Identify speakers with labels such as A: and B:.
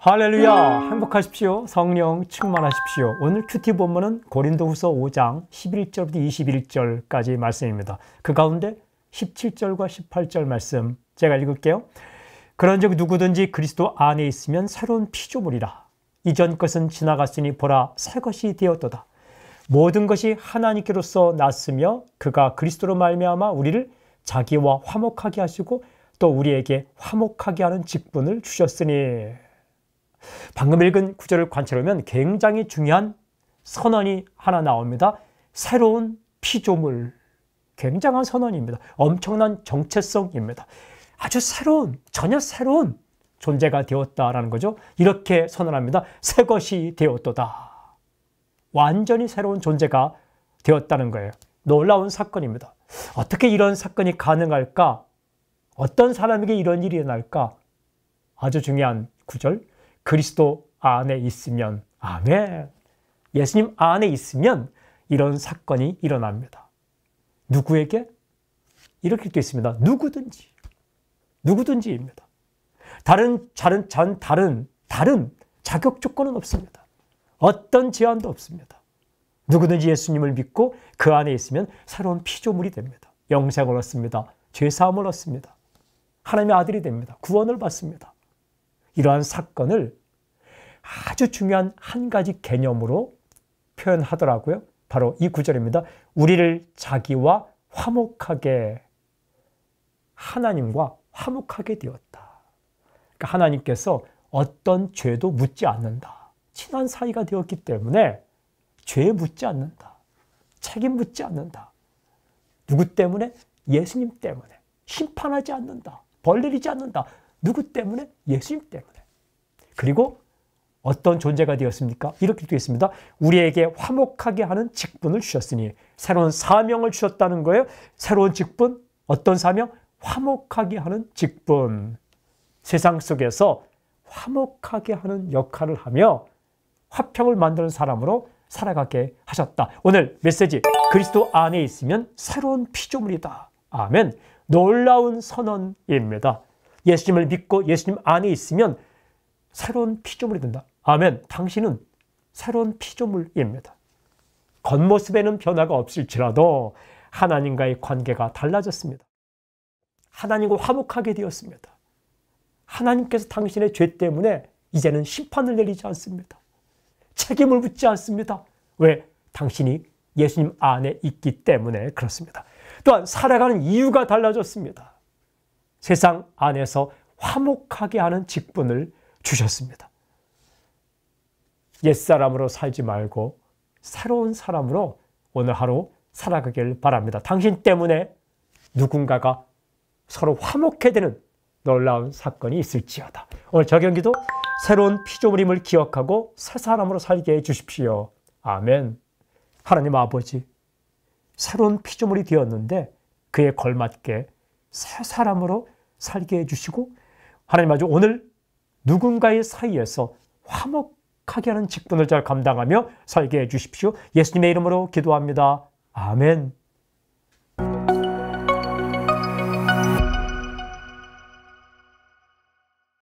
A: 할렐루야! 행복하십시오. 성령 충만하십시오. 오늘 큐티 본문은 고린도후서 5장 11절부터 21절까지 말씀입니다. 그 가운데 17절과 18절 말씀 제가 읽을게요. 그런즉 누구든지 그리스도 안에 있으면 새로운 피조물이라. 이전 것은 지나갔으니 보라 새 것이 되었도다. 모든 것이 하나님께로서 났으며 그가 그리스도로 말미암아 우리를 자기와 화목하게 하시고 또 우리에게 화목하게 하는 직분을 주셨으니 방금 읽은 구절을 관찰하면 굉장히 중요한 선언이 하나 나옵니다. 새로운 피조물. 굉장한 선언입니다. 엄청난 정체성입니다. 아주 새로운, 전혀 새로운 존재가 되었다라는 거죠. 이렇게 선언합니다. 새 것이 되었도다. 완전히 새로운 존재가 되었다는 거예요. 놀라운 사건입니다. 어떻게 이런 사건이 가능할까? 어떤 사람에게 이런 일이 일어날까? 아주 중요한 구절. 그리스도 안에 있으면 아멘. 예수님 안에 있으면 이런 사건이 일어납니다. 누구에게? 이렇게 되어 있습니다. 누구든지. 누구든지입니다. 다른, 다른, 잔, 다른, 다른 자격 조건은 없습니다. 어떤 제한도 없습니다. 누구든지 예수님을 믿고 그 안에 있으면 새로운 피조물이 됩니다. 영생을 얻습니다. 죄사함을 얻습니다. 하나님의 아들이 됩니다. 구원을 받습니다. 이러한 사건을 아주 중요한 한 가지 개념으로 표현하더라고요. 바로 이 구절입니다. 우리를 자기와 화목하게 하나님과 화목하게 되었다. 그러니까 하나님께서 어떤 죄도 묻지 않는다. 친한 사이가 되었기 때문에 죄 묻지 않는다. 책임 묻지 않는다. 누구 때문에? 예수님 때문에. 심판하지 않는다. 벌내리지 않는다. 누구 때문에? 예수님 때문에. 그리고 어떤 존재가 되었습니까? 이렇게 되어 있습니다. 우리에게 화목하게 하는 직분을 주셨으니 새로운 사명을 주셨다는 거예요. 새로운 직분, 어떤 사명? 화목하게 하는 직분. 세상 속에서 화목하게 하는 역할을 하며 화평을 만드는 사람으로 살아가게 하셨다. 오늘 메시지 그리스도 안에 있으면 새로운 피조물이다. 아멘. 놀라운 선언입니다. 예수님을 믿고 예수님 안에 있으면 새로운 피조물이 된다. 아멘. 당신은 새로운 피조물입니다. 겉모습에는 변화가 없을지라도 하나님과의 관계가 달라졌습니다. 하나님과 화목하게 되었습니다. 하나님께서 당신의 죄 때문에 이제는 심판을 내리지 않습니다. 책임을 묻지 않습니다. 왜? 당신이 예수님 안에 있기 때문에 그렇습니다. 또한 살아가는 이유가 달라졌습니다. 세상 안에서 화목하게 하는 직분을 주셨습니다. 옛사람으로 살지 말고 새로운 사람으로 오늘 하루 살아가길 바랍니다. 당신 때문에 누군가가 서로 화목해 되는 놀라운 사건이 있을지어다. 오늘 저경기도 새로운 피조물임을 기억하고 새 사람으로 살게 해 주십시오. 아멘. 하나님 아버지, 새로운 피조물이 되었는데 그에 걸맞게 새 사람으로 살게 해주시고 하나님 아주 오늘 누군가의 사이에서 화목하게 하는 직분을 잘 감당하며 살게 해주십시오. 예수님의 이름으로 기도합니다. 아멘.